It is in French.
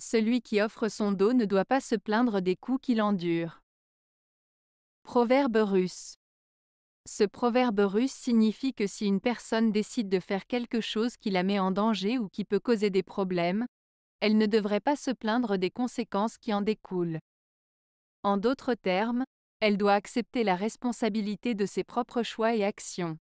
Celui qui offre son dos ne doit pas se plaindre des coups qu'il endure. Proverbe russe. Ce proverbe russe signifie que si une personne décide de faire quelque chose qui la met en danger ou qui peut causer des problèmes, elle ne devrait pas se plaindre des conséquences qui en découlent. En d'autres termes, elle doit accepter la responsabilité de ses propres choix et actions.